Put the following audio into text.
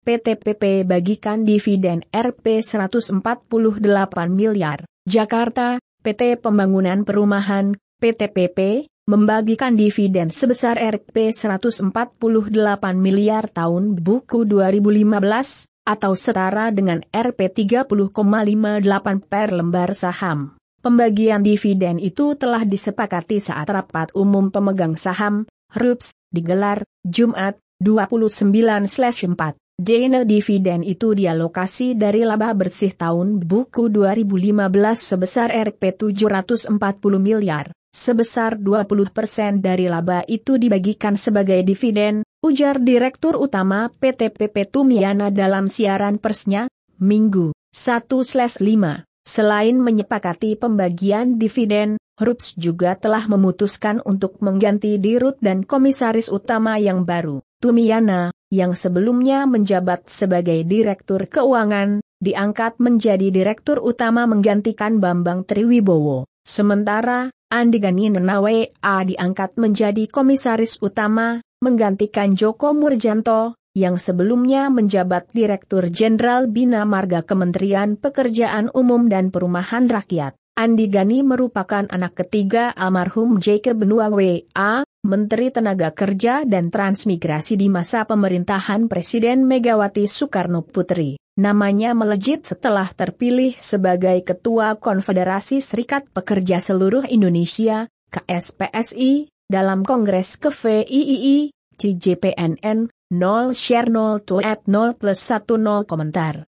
PTPP bagikan dividen Rp 148 miliar. Jakarta, PT Pembangunan Perumahan, PTPP, membagikan dividen sebesar Rp 148 miliar tahun buku 2015, atau setara dengan Rp 30,58 per lembar saham. Pembagian dividen itu telah disepakati saat rapat umum pemegang saham, RUPS, digelar, Jumat, 29-4. Dana dividen itu dialokasi dari laba bersih tahun buku 2015 sebesar Rp 740 miliar, sebesar 20% dari laba itu dibagikan sebagai dividen, ujar Direktur Utama PT PP Tumiana dalam siaran persnya, Minggu 1-5. Selain menyepakati pembagian dividen, Rups juga telah memutuskan untuk mengganti Dirut dan Komisaris Utama yang baru, Tumiana, yang sebelumnya menjabat sebagai Direktur Keuangan, diangkat menjadi Direktur Utama menggantikan Bambang Triwibowo. Sementara, Andi Gani Nenawe A diangkat menjadi Komisaris Utama, menggantikan Joko Murjanto, yang sebelumnya menjabat Direktur Jenderal Bina Marga Kementerian Pekerjaan Umum dan Perumahan Rakyat. Andi Gani merupakan anak ketiga almarhum Jacob Nuawe W.A., Menteri Tenaga Kerja dan Transmigrasi di masa pemerintahan Presiden Megawati Soekarno Putri. Namanya melejit setelah terpilih sebagai Ketua Konfederasi Serikat Pekerja Seluruh Indonesia, KSPSI, dalam Kongres VIII, CJPNN, 0 share 0 to 0 plus 10 komentar.